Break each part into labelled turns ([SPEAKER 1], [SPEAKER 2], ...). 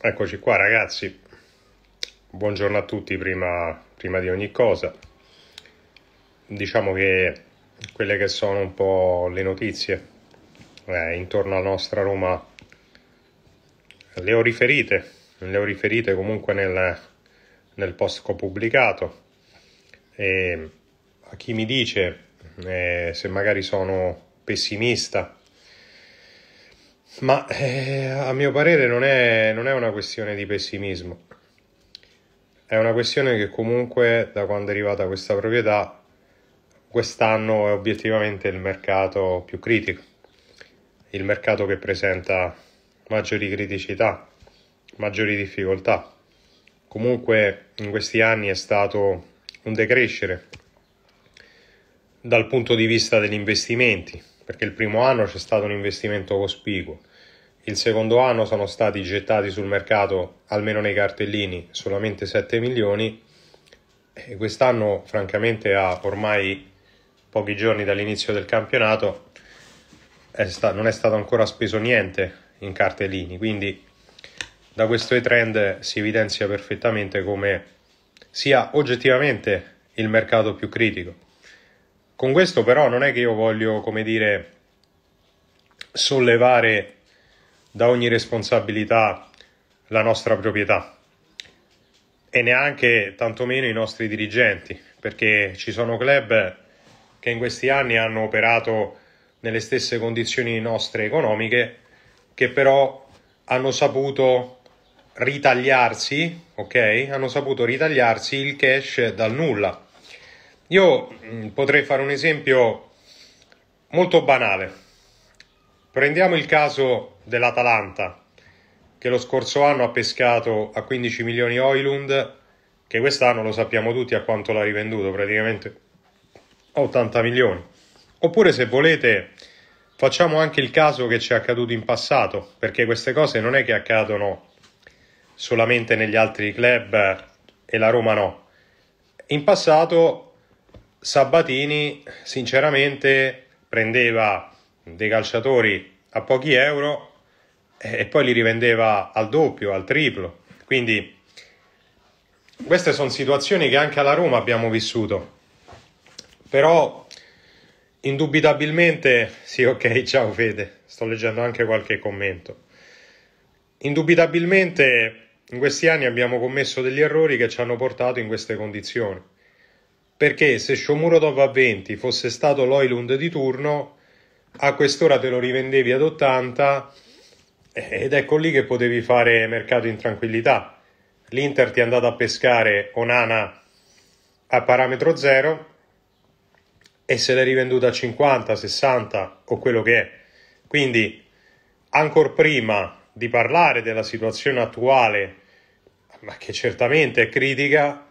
[SPEAKER 1] Eccoci qua ragazzi, buongiorno a tutti prima, prima, di ogni cosa. Diciamo che quelle che sono un po' le notizie eh, intorno alla nostra Roma le ho riferite, le ho riferite comunque nel, nel post che ho pubblicato e a chi mi dice eh, se magari sono pessimista ma eh, a mio parere non è, non è una questione di pessimismo, è una questione che comunque da quando è arrivata questa proprietà quest'anno è obiettivamente il mercato più critico, il mercato che presenta maggiori criticità, maggiori difficoltà. Comunque in questi anni è stato un decrescere dal punto di vista degli investimenti perché il primo anno c'è stato un investimento cospicuo, il secondo anno sono stati gettati sul mercato, almeno nei cartellini, solamente 7 milioni e quest'anno francamente a ormai pochi giorni dall'inizio del campionato è sta- non è stato ancora speso niente in cartellini, quindi da questo trend si evidenzia perfettamente come sia oggettivamente il mercato più critico con questo però non è che io voglio, come dire, sollevare da ogni responsabilità la nostra proprietà e neanche tantomeno i nostri dirigenti, perché ci sono club che in questi anni hanno operato nelle stesse condizioni nostre economiche, che però hanno saputo ritagliarsi, ok? Hanno saputo ritagliarsi il cash dal nulla io mm, potrei fare un esempio molto banale. Prendiamo il caso dell'Atalanta, che lo scorso anno ha pescato a 15 milioni Oilund, che quest'anno lo sappiamo tutti a quanto l'ha rivenduto, praticamente a 80 milioni. Oppure se volete facciamo anche il caso che ci è accaduto in passato, perché queste cose non è che accadono solamente negli altri club e la Roma no. In passato Sabatini sinceramente prendeva dei calciatori a pochi euro e poi li rivendeva al doppio, al triplo. Quindi queste sono situazioni che anche alla Roma abbiamo vissuto. Però indubitabilmente, sì ok, ciao Fede, sto leggendo anche qualche commento. Indubitabilmente in questi anni abbiamo commesso degli errori che ci hanno portato in queste condizioni perché se Shomurodov a 20 fosse stato l'Oilund di turno, a quest'ora te lo rivendevi ad 80 ed ecco lì che potevi fare mercato in tranquillità. L'Inter ti è andato a pescare Onana a parametro zero e se l'è rivenduta a 50, 60 o quello che è. Quindi, ancora prima di parlare della situazione attuale, ma che certamente è critica,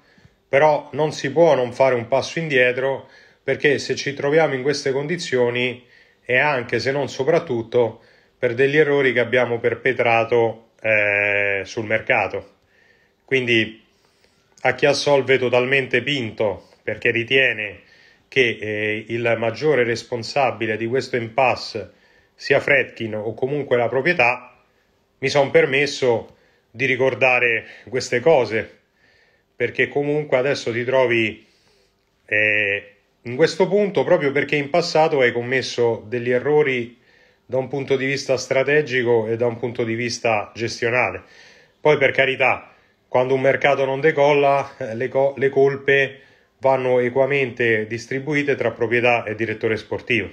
[SPEAKER 1] però non si può non fare un passo indietro perché se ci troviamo in queste condizioni è anche se non soprattutto per degli errori che abbiamo perpetrato eh, sul mercato. Quindi a chi assolve totalmente Pinto perché ritiene che eh, il maggiore responsabile di questo impasse sia Fredkin o comunque la proprietà, mi sono permesso di ricordare queste cose perché comunque adesso ti trovi eh, in questo punto proprio perché in passato hai commesso degli errori da un punto di vista strategico e da un punto di vista gestionale. Poi per carità, quando un mercato non decolla, eh, le, co- le colpe vanno equamente distribuite tra proprietà e direttore sportivo.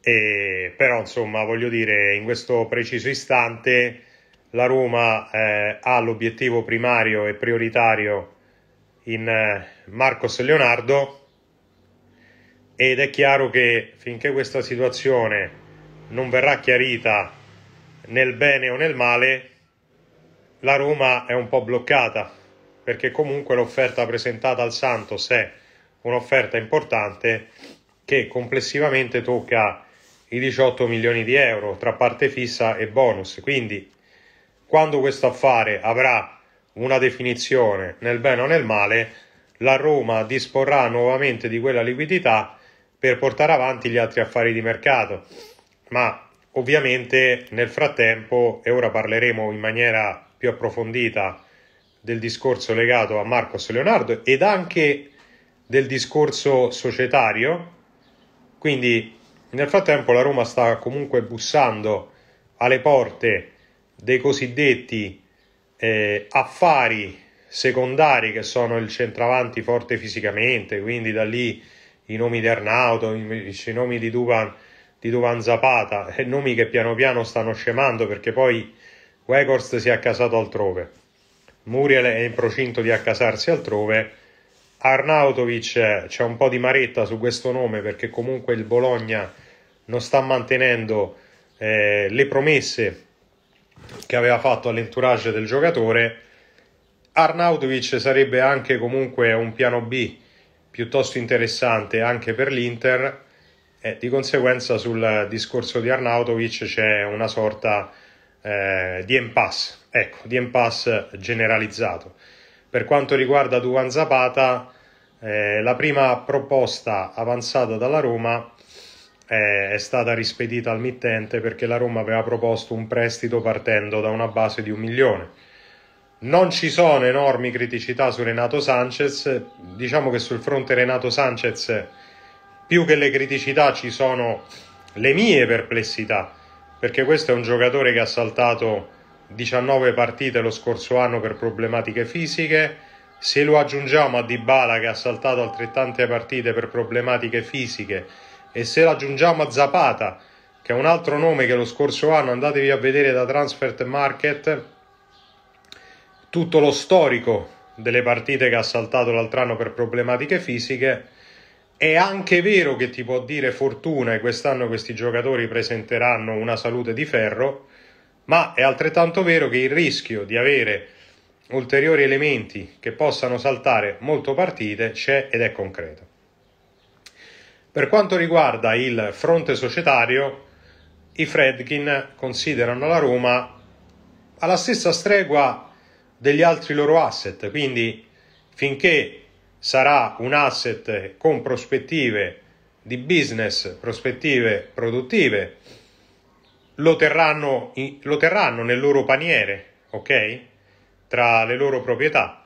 [SPEAKER 1] E, però insomma, voglio dire, in questo preciso istante la Roma eh, ha l'obiettivo primario e prioritario in eh, Marcos Leonardo ed è chiaro che finché questa situazione non verrà chiarita nel bene o nel male, la Roma è un po' bloccata perché comunque l'offerta presentata al Santos è un'offerta importante che complessivamente tocca i 18 milioni di euro tra parte fissa e bonus. Quindi quando questo affare avrà una definizione nel bene o nel male, la Roma disporrà nuovamente di quella liquidità per portare avanti gli altri affari di mercato. Ma ovviamente nel frattempo, e ora parleremo in maniera più approfondita del discorso legato a Marcos Leonardo ed anche del discorso societario. Quindi nel frattempo la Roma sta comunque bussando alle porte dei cosiddetti eh, affari secondari che sono il centravanti forte fisicamente, quindi da lì i nomi di Arnauto, i, nomi di Duvan, di Duvan Zapata, eh, nomi che piano piano stanno scemando perché poi Weghorst si è accasato altrove, Muriel è in procinto di accasarsi altrove, Arnautovic eh, c'è un po' di maretta su questo nome perché comunque il Bologna non sta mantenendo eh, le promesse che aveva fatto all'entourage del giocatore. Arnautovic sarebbe anche comunque un piano B piuttosto interessante anche per l'Inter e di conseguenza sul discorso di Arnautovic c'è una sorta eh, di impasse, ecco, di impasse generalizzato. Per quanto riguarda Duan Zapata, eh, la prima proposta avanzata dalla Roma è stata rispedita al mittente perché la Roma aveva proposto un prestito partendo da una base di un milione. Non ci sono enormi criticità su Renato Sanchez, diciamo che sul fronte Renato Sanchez più che le criticità ci sono le mie perplessità, perché questo è un giocatore che ha saltato 19 partite lo scorso anno per problematiche fisiche, se lo aggiungiamo a Dybala che ha saltato altrettante partite per problematiche fisiche e se raggiungiamo a Zapata, che è un altro nome che lo scorso anno andatevi a vedere da Transfer Market, tutto lo storico delle partite che ha saltato l'altro anno per problematiche fisiche. È anche vero che ti può dire fortuna e quest'anno questi giocatori presenteranno una salute di ferro, ma è altrettanto vero che il rischio di avere ulteriori elementi che possano saltare molto partite c'è ed è concreto. Per quanto riguarda il fronte societario, i Fredkin considerano la Roma alla stessa stregua degli altri loro asset, quindi finché sarà un asset con prospettive di business, prospettive produttive, lo terranno, lo terranno nel loro paniere, ok? Tra le loro proprietà,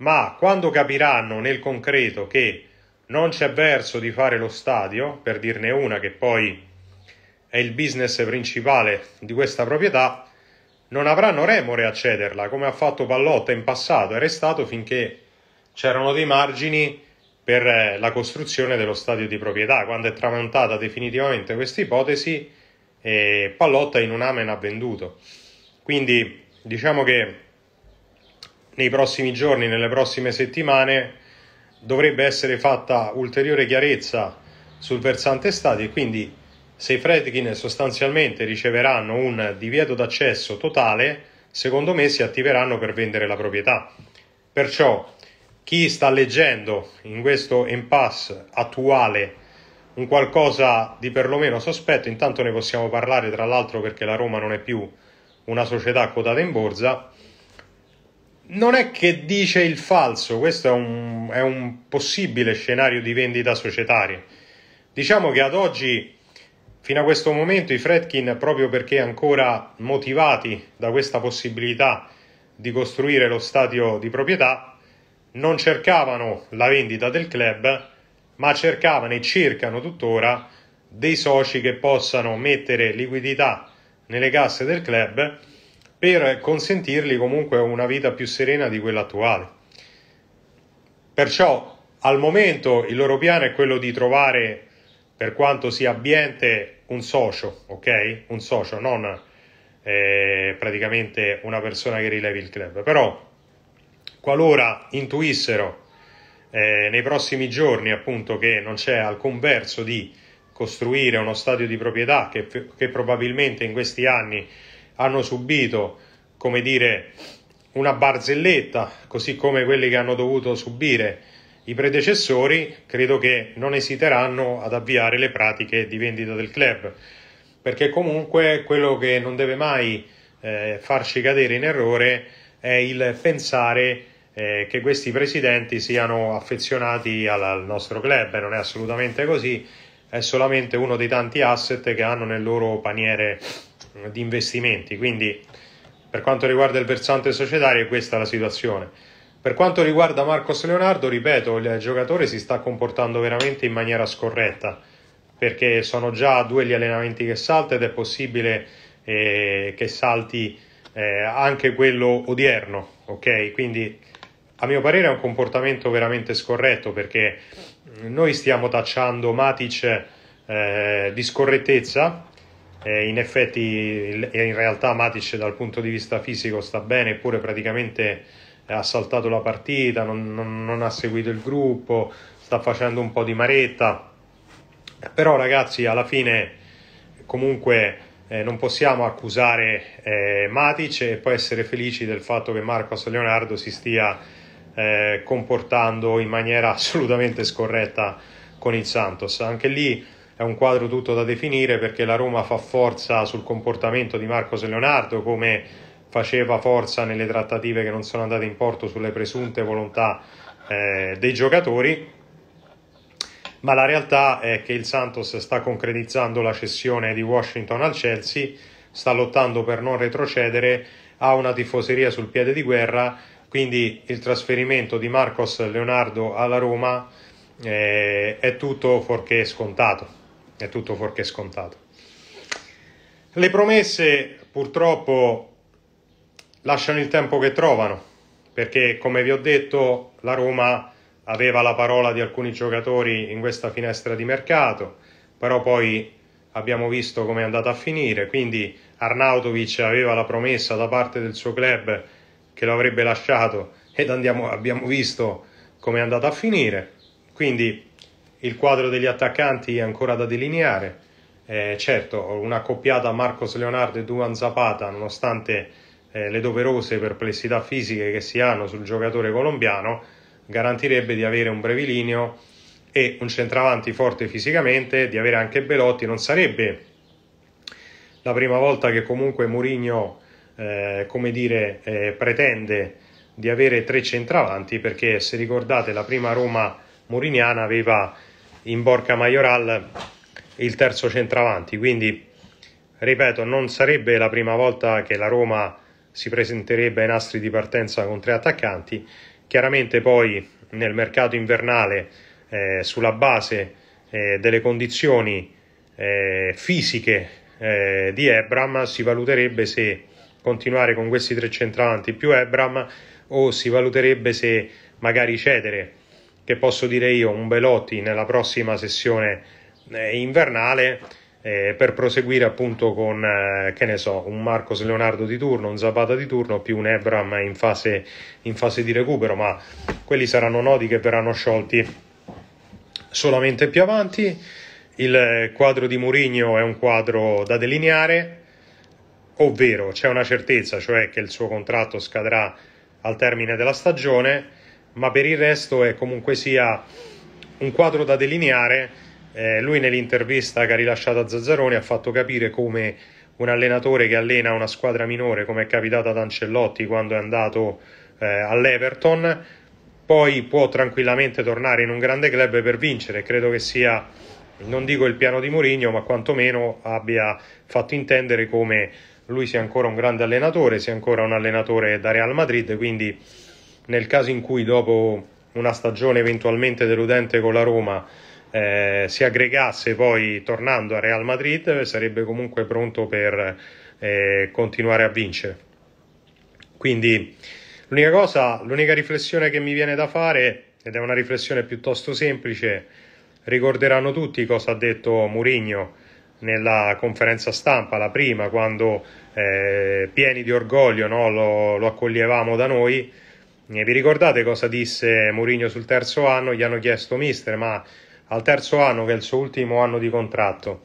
[SPEAKER 1] ma quando capiranno nel concreto che non c'è verso di fare lo stadio, per dirne una che poi è il business principale di questa proprietà, non avranno remore a cederla, come ha fatto Pallotta in passato, è restato finché c'erano dei margini per eh, la costruzione dello stadio di proprietà. Quando è tramontata definitivamente questa ipotesi, eh, Pallotta in un amen ha venduto. Quindi diciamo che nei prossimi giorni, nelle prossime settimane, dovrebbe essere fatta ulteriore chiarezza sul versante stati e quindi se i Fredkin sostanzialmente riceveranno un divieto d'accesso totale, secondo me si attiveranno per vendere la proprietà. Perciò chi sta leggendo in questo impasse attuale un qualcosa di perlomeno sospetto, intanto ne possiamo parlare tra l'altro perché la Roma non è più una società quotata in borsa, non è che dice il falso, questo è un, è un possibile scenario di vendita societaria. Diciamo che ad oggi, fino a questo momento, i Fredkin, proprio perché ancora motivati da questa possibilità di costruire lo stadio di proprietà, non cercavano la vendita del club, ma cercavano e cercano tuttora dei soci che possano mettere liquidità nelle casse del club per consentirgli comunque una vita più serena di quella attuale. Perciò al momento il loro piano è quello di trovare, per quanto sia ambiente, un socio, ok? Un socio, non eh, praticamente una persona che rilevi il club. Però, qualora intuissero eh, nei prossimi giorni appunto che non c'è alcun verso di costruire uno stadio di proprietà che, che probabilmente in questi anni hanno subito, come dire, una barzelletta, così come quelli che hanno dovuto subire i predecessori, credo che non esiteranno ad avviare le pratiche di vendita del club, perché comunque quello che non deve mai eh, farci cadere in errore è il pensare eh, che questi presidenti siano affezionati al, al nostro club, e non è assolutamente così, è solamente uno dei tanti asset che hanno nel loro paniere eh, di investimenti. Quindi per quanto riguarda il versante societario è questa la situazione. Per quanto riguarda Marcos Leonardo, ripeto, il giocatore si sta comportando veramente in maniera scorretta perché sono già due gli allenamenti che salta ed è possibile eh, che salti eh, anche quello odierno, ok? Quindi a mio parere è un comportamento veramente scorretto perché eh, noi stiamo tacciando Matic eh, di scorrettezza eh, in effetti, in realtà, Matic dal punto di vista fisico sta bene, eppure praticamente ha saltato la partita, non, non, non ha seguito il gruppo, sta facendo un po' di maretta. Però, ragazzi, alla fine, comunque. Eh, non possiamo accusare eh, Matic e poi essere felici del fatto che Marcos Leonardo si stia eh, comportando in maniera assolutamente scorretta con il Santos. Anche lì è un quadro tutto da definire perché la Roma fa forza sul comportamento di Marcos Leonardo come faceva forza nelle trattative che non sono andate in porto sulle presunte volontà eh, dei giocatori ma la realtà è che il Santos sta concretizzando la cessione di Washington al Chelsea sta lottando per non retrocedere ha una tifoseria sul piede di guerra quindi il trasferimento di Marcos Leonardo alla Roma eh, è tutto fuorché scontato è tutto fuorché scontato. Le promesse purtroppo lasciano il tempo che trovano, perché come vi ho detto la Roma aveva la parola di alcuni giocatori in questa finestra di mercato, però poi abbiamo visto come è andata a finire, quindi Arnautovic aveva la promessa da parte del suo club che lo avrebbe lasciato ed andiamo, abbiamo visto come è andata a finire, quindi il quadro degli attaccanti è ancora da delineare. Eh, certo, una coppiata Marcos Leonardo e Duan Zapata, nonostante eh, le doverose perplessità fisiche che si hanno sul giocatore colombiano, garantirebbe di avere un brevilineo e un centravanti forte fisicamente, di avere anche Belotti. Non sarebbe la prima volta che comunque Mourinho, eh, come dire, eh, pretende di avere tre centravanti, perché se ricordate la prima Roma moriniana aveva in Borca Majoral il terzo centravanti, quindi ripeto, non sarebbe la prima volta che la Roma si presenterebbe ai nastri di partenza con tre attaccanti. Chiaramente poi nel mercato invernale, eh, sulla base eh, delle condizioni eh, fisiche eh, di Ebram, si valuterebbe se continuare con questi tre centravanti più Ebram o si valuterebbe se magari cedere che posso dire io, un Belotti nella prossima sessione eh, invernale eh, per proseguire appunto con, eh, che ne so, un Marcos Leonardo di turno, un Zapata di turno, più un Ebram in fase, in fase di recupero, ma quelli saranno nodi che verranno sciolti solamente più avanti. Il quadro di Mourinho è un quadro da delineare, ovvero c'è una certezza, cioè che il suo contratto scadrà al termine della stagione ma per il resto è comunque sia un quadro da delineare. Eh, lui nell'intervista che ha rilasciato a Zazzaroni ha fatto capire come un allenatore che allena una squadra minore, come è capitato ad Ancellotti quando è andato eh, all'Everton, poi può tranquillamente tornare in un grande club per vincere. Credo che sia, non dico il piano di Mourinho, ma quantomeno abbia fatto intendere come lui sia ancora un grande allenatore, sia ancora un allenatore da Real Madrid, quindi nel caso in cui dopo una stagione eventualmente deludente con la Roma eh, si aggregasse poi tornando a Real Madrid sarebbe comunque pronto per eh, continuare a vincere. Quindi l'unica cosa, l'unica riflessione che mi viene da fare, ed è una riflessione piuttosto semplice, ricorderanno tutti cosa ha detto Mourinho nella conferenza stampa, la prima, quando eh, pieni di orgoglio no, lo, lo accoglievamo da noi eh, vi ricordate cosa disse Mourinho sul terzo anno? Gli hanno chiesto mister, ma al terzo anno, che è il suo ultimo anno di contratto,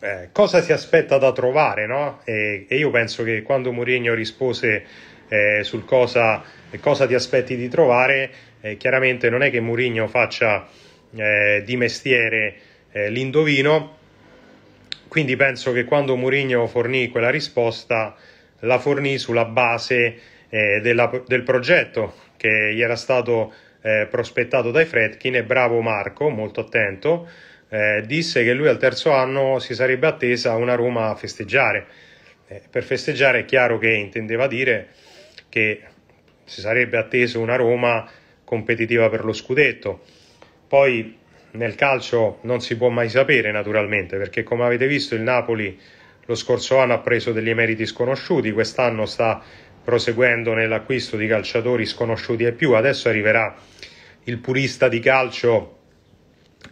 [SPEAKER 1] eh, cosa si aspetta da trovare? No? E, e, io penso che quando Mourinho rispose eh, sul cosa, cosa, ti aspetti di trovare, eh, chiaramente non è che Mourinho faccia eh, di mestiere eh, l'indovino, quindi penso che quando Mourinho fornì quella risposta la fornì sulla base eh, della, del progetto che gli era stato eh, prospettato dai Fredkin e bravo Marco, molto attento, eh, disse che lui al terzo anno si sarebbe attesa una Roma a festeggiare. Eh, per festeggiare è chiaro che intendeva dire che si sarebbe attesa una Roma competitiva per lo scudetto. Poi nel calcio non si può mai sapere naturalmente perché come avete visto il Napoli lo scorso anno ha preso degli emeriti sconosciuti, quest'anno sta proseguendo nell'acquisto di calciatori sconosciuti e più. Adesso arriverà il purista di calcio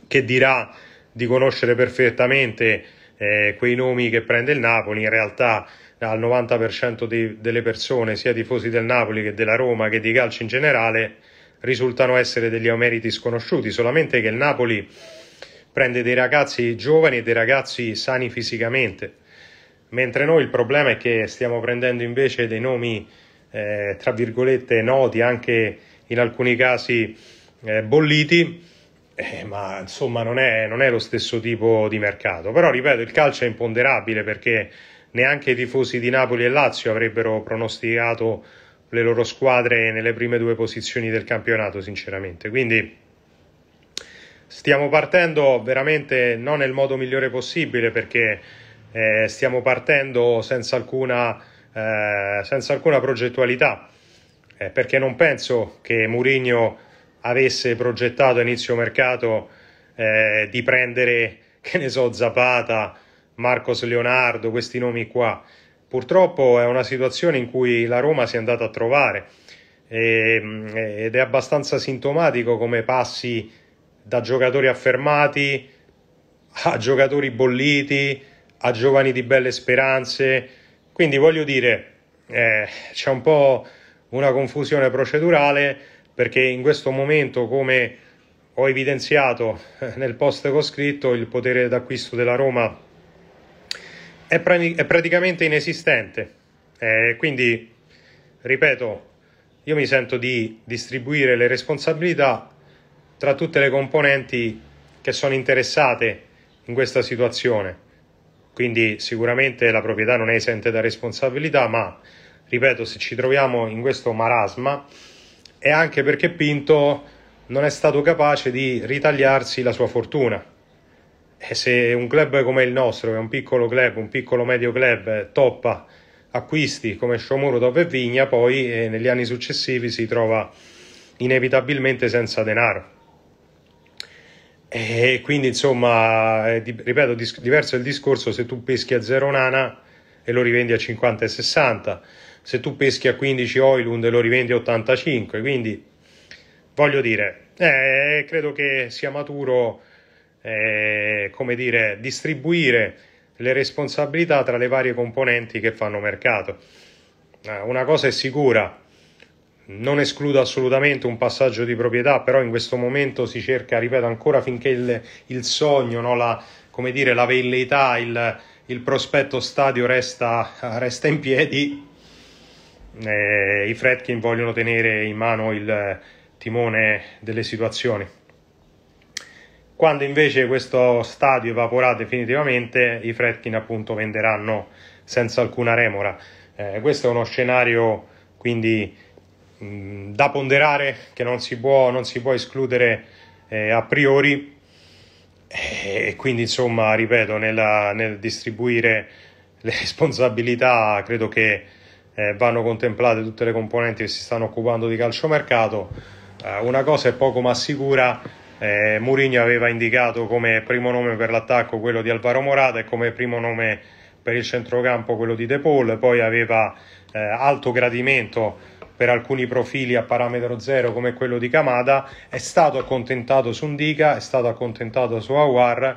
[SPEAKER 1] che dirà di conoscere perfettamente eh, quei nomi che prende il Napoli. In realtà al 90% di, delle persone, sia tifosi del Napoli che della Roma che di calcio in generale, risultano essere degli omeriti sconosciuti, solamente che il Napoli prende dei ragazzi giovani e dei ragazzi sani fisicamente mentre noi il problema è che stiamo prendendo invece dei nomi, eh, tra virgolette, noti, anche in alcuni casi eh, bolliti, eh, ma insomma non è, non è lo stesso tipo di mercato. Però, ripeto, il calcio è imponderabile perché neanche i tifosi di Napoli e Lazio avrebbero pronosticato le loro squadre nelle prime due posizioni del campionato, sinceramente. Quindi stiamo partendo veramente non nel modo migliore possibile perché eh, stiamo partendo senza alcuna, eh, senza alcuna progettualità, eh, perché non penso che Mourinho avesse progettato a inizio mercato eh, di prendere, che ne so, Zapata, Marcos Leonardo, questi nomi qua. Purtroppo è una situazione in cui la Roma si è andata a trovare ehm, ed è abbastanza sintomatico come passi da giocatori affermati a giocatori bolliti a giovani di belle speranze. Quindi voglio dire, eh, c'è un po' una confusione procedurale perché in questo momento, come ho evidenziato eh, nel post che ho scritto, il potere d'acquisto della Roma è, pra- è praticamente inesistente. Eh, quindi, ripeto, io mi sento di distribuire le responsabilità tra tutte le componenti che sono interessate in questa situazione quindi sicuramente la proprietà non è esente da responsabilità, ma ripeto, se ci troviamo in questo marasma è anche perché Pinto non è stato capace di ritagliarsi la sua fortuna. E se un club come il nostro, che è un piccolo club, un piccolo medio club, toppa acquisti come Sciomuro, Top e Vigna, poi eh, negli anni successivi si trova inevitabilmente senza denaro. E eh, quindi insomma, eh, ripeto, diverso è il discorso se tu peschi a 0 nana e lo rivendi a 50 e 60, se tu peschi a 15 Oilund e lo rivendi a 85, quindi voglio dire, eh, credo che sia maturo eh, come dire, distribuire le responsabilità tra le varie componenti che fanno mercato. Ah, una cosa è sicura, non escludo assolutamente un passaggio di proprietà, però in questo momento si cerca, ripeto, ancora finché il, il sogno, no, la, come dire, la velleità, il, il prospetto stadio resta, resta in piedi, eh, i Fredkin vogliono tenere in mano il timone delle situazioni. Quando invece questo stadio evaporerà definitivamente, i Fredkin appunto venderanno senza alcuna remora. Eh, questo è uno scenario quindi da ponderare che non si può, non si può escludere eh, a priori eh, e quindi insomma ripeto nella, nel distribuire le responsabilità credo che eh, vanno contemplate tutte le componenti che si stanno occupando di calciomercato eh, una cosa è poco ma sicura eh, Murigno aveva indicato come primo nome per l'attacco quello di Alvaro Morata e come primo nome per il centrocampo quello di De Paul poi aveva eh, alto gradimento per alcuni profili a parametro zero come quello di Kamada, è stato accontentato su Ndica, è stato accontentato su Awar,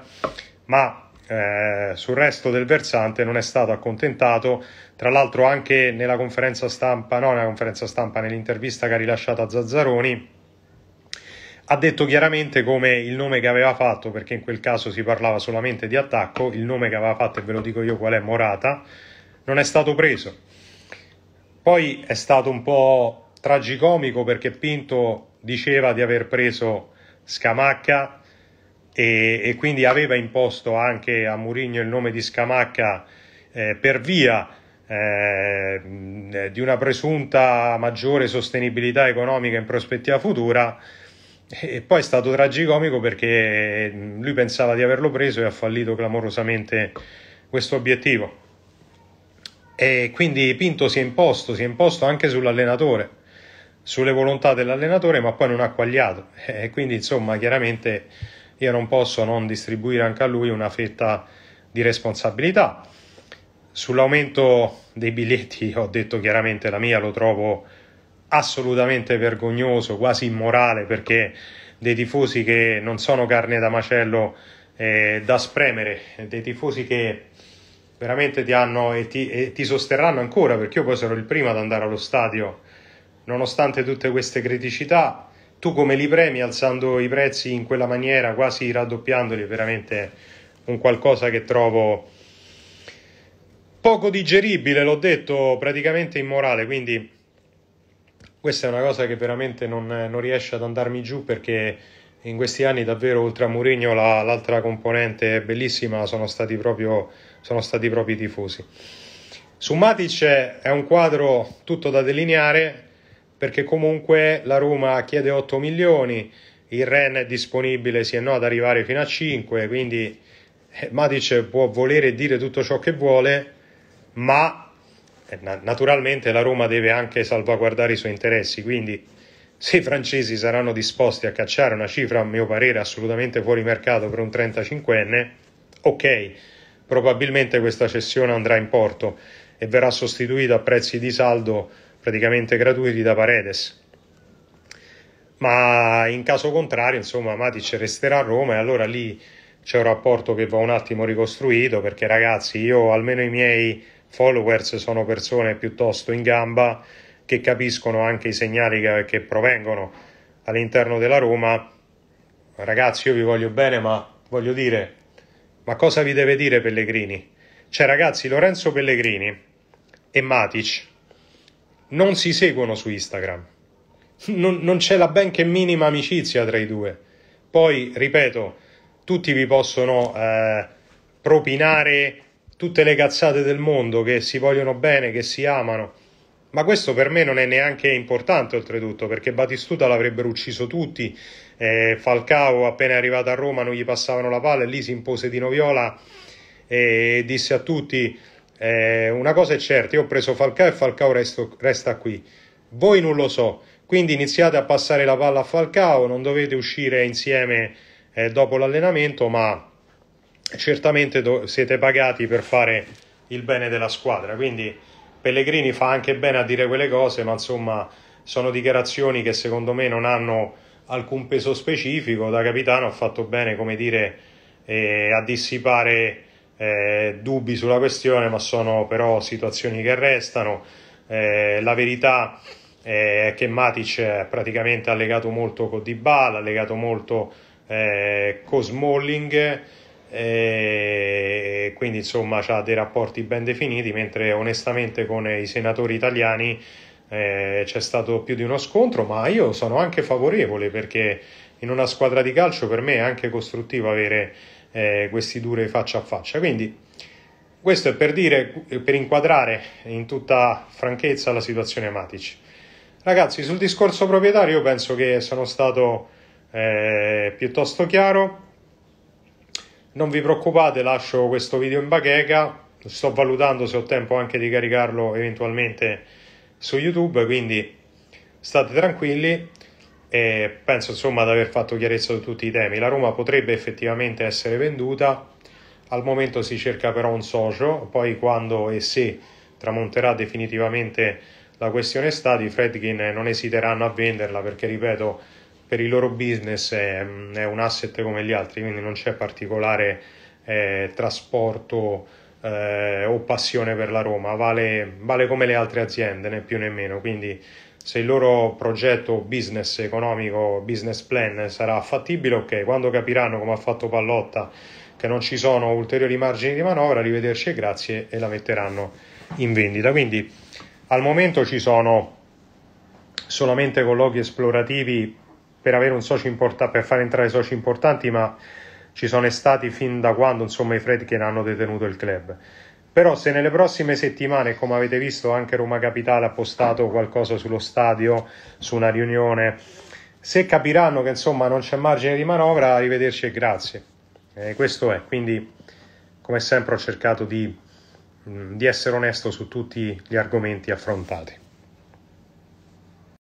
[SPEAKER 1] ma eh, sul resto del versante non è stato accontentato. Tra l'altro anche nella conferenza stampa, no, nella conferenza stampa, nell'intervista che ha rilasciato a Zazzaroni, ha detto chiaramente come il nome che aveva fatto, perché in quel caso si parlava solamente di attacco, il nome che aveva fatto, e ve lo dico io qual è, Morata, non è stato preso poi è stato un po' tragicomico perché Pinto diceva di aver preso Scamacca e, e quindi aveva imposto anche a Murigno il nome di Scamacca eh, per via eh, di una presunta maggiore sostenibilità economica in prospettiva futura. E poi è stato tragicomico perché eh, lui pensava di averlo preso e ha fallito clamorosamente questo obiettivo. E quindi Pinto si è imposto, si è imposto anche sull'allenatore, sulle volontà dell'allenatore, ma poi non ha quagliato. E quindi, insomma, chiaramente io non posso non distribuire anche a lui una fetta di responsabilità. Sull'aumento dei biglietti ho detto chiaramente la mia, lo trovo assolutamente vergognoso, quasi immorale, perché dei tifosi che non sono carne da macello eh, da spremere, dei tifosi che veramente ti hanno e ti, e ti, sosterranno ancora perché io poi sarò il primo ad andare allo stadio nonostante tutte queste criticità tu come li premi alzando i prezzi in quella maniera quasi raddoppiandoli è veramente un qualcosa che trovo poco digeribile l'ho detto praticamente immorale quindi questa è una cosa che veramente non, non riesce ad andarmi giù perché in questi anni davvero oltre a Mourinho la, l'altra componente bellissima sono stati proprio sono stati proprio i tifosi. Su Matic è un quadro tutto da delineare perché comunque la Roma chiede 8 milioni, il Ren è disponibile sì e no ad arrivare fino a 5, quindi eh, Matic può volere e dire tutto ciò che vuole, ma eh, naturalmente la Roma deve anche salvaguardare i suoi interessi, quindi se i francesi saranno disposti a cacciare una cifra, a mio parere, assolutamente fuori mercato per un 35enne, ok Probabilmente questa cessione andrà in porto e verrà sostituita a prezzi di saldo praticamente gratuiti da Paredes. Ma in caso contrario, insomma, Matic resterà a Roma e allora lì c'è un rapporto che va un attimo ricostruito perché ragazzi, io almeno i miei followers sono persone piuttosto in gamba che capiscono anche i segnali che, che provengono all'interno della Roma. Ragazzi, io vi voglio bene, ma voglio dire, ma cosa vi deve dire Pellegrini? Cioè, ragazzi, Lorenzo Pellegrini e Matic non si seguono su Instagram. Non, non c'è la benché minima amicizia tra i due. Poi, ripeto, tutti vi possono eh, propinare tutte le cazzate del mondo che si vogliono bene, che si amano ma questo per me non è neanche importante, oltretutto, perché Batistuta l'avrebbero ucciso tutti. Eh, Falcao, appena arrivato a Roma, non gli passavano la palla e lì si impose di Noviola e disse a tutti: eh, Una cosa è certa, io ho preso Falcao e Falcao resto, resta qui. Voi non lo so, quindi iniziate a passare la palla a Falcao, non dovete uscire insieme eh, dopo l'allenamento, ma certamente do- siete pagati per fare il bene della squadra. Quindi Pellegrini fa anche bene a dire quelle cose, ma insomma sono dichiarazioni che secondo me non hanno alcun peso specifico. Da capitano ha fatto bene, come dire, eh, a dissipare eh, dubbi sulla questione, ma sono però situazioni che restano. Eh, la verità eh, è che Matic è praticamente ha legato molto con Dybala, ha legato molto eh, con Smalling e quindi insomma ha dei rapporti ben definiti, mentre onestamente con i senatori italiani eh, c'è stato più di uno scontro, ma io sono anche favorevole perché in una squadra di calcio per me è anche costruttivo avere eh, questi due faccia a faccia. Quindi questo è per dire, per inquadrare in tutta franchezza la situazione Matic. Ragazzi, sul discorso proprietario penso che sono stato eh, piuttosto chiaro non vi preoccupate lascio questo video in bacheca sto valutando se ho tempo anche di caricarlo eventualmente su youtube quindi state tranquilli e penso insomma di aver fatto chiarezza su tutti i temi la Roma potrebbe effettivamente essere venduta al momento si cerca però un socio poi quando e se tramonterà definitivamente la questione stati Fredkin non esiteranno a venderla perché ripeto per il loro business è, è, un asset come gli altri, quindi non c'è particolare eh, trasporto eh, o passione per la Roma, vale, vale, come le altre aziende, né più né meno. Quindi se il loro progetto business economico, business plan sarà fattibile, ok, quando capiranno come ha fatto Pallotta che non ci sono ulteriori margini di manovra, arrivederci e grazie e la metteranno in vendita. Quindi al momento ci sono solamente colloqui esplorativi per, avere un socio importante, per far entrare soci importanti, ma ci sono stati fin da quando insomma, i Fred che hanno detenuto il club. Però se nelle prossime settimane, come avete visto, anche Roma Capitale ha postato qualcosa sullo stadio, su una riunione, se capiranno che insomma non c'è margine di manovra, arrivederci e grazie. Eh, questo è, quindi come sempre ho cercato di, di essere onesto su tutti gli argomenti affrontati.